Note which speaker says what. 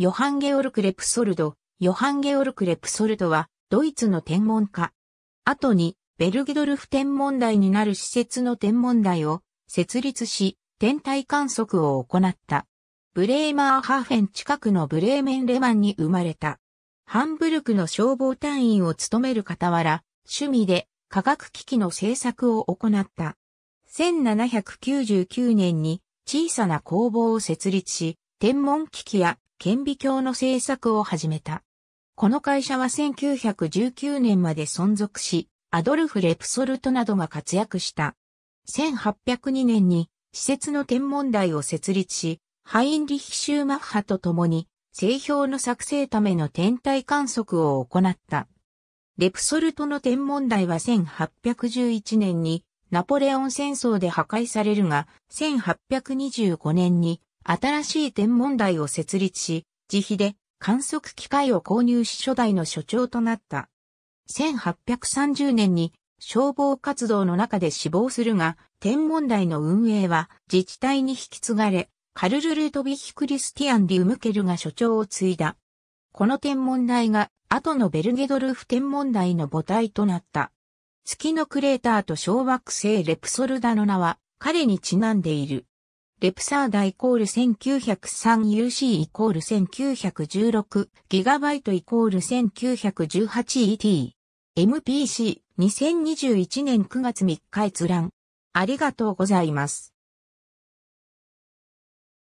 Speaker 1: ヨ
Speaker 2: ハン・ゲオルク・レプソルド、ヨハン・ゲオルク・レプソルドは、ドイツの天文家。後に、ベルギドルフ天文台になる施設の天文台を設立し、天体観測を行った。ブレーマーハーフェン近くのブレーメンレマンに生まれた。ハンブルクの消防隊員を務める傍ら、趣味で科学機器の製作を行った。1799年に小さな工房を設立し、天文機器や顕微鏡の制作を始めた。この会社は1919年まで存続し、アドルフ・レプソルトなどが活躍した。1802年に施設の天文台を設立し、ハインリヒ・シューマッハと共に、製氷の作成ための天体観測を行った。レプソルトの天文台は1811年にナポレオン戦争で破壊されるが、1825年に新しい天文台を設立し、自費で観測機械を購入し初代の所長となった。1830年に消防活動の中で死亡するが、天文台の運営は自治体に引き継がれ、カルル・ルートビヒ・クリスティアン・ディ・ウムケルが所長を継いだ。この天文台が後のベルゲドルフ天文台の母体となった。月のクレーターと小惑星レプソルダの名は彼にちなんでいる。レプサーダイコール 1903UC イコール 1916GB イコール 1918ET。MPC2021 年9月3日閲覧。ありがとうございます。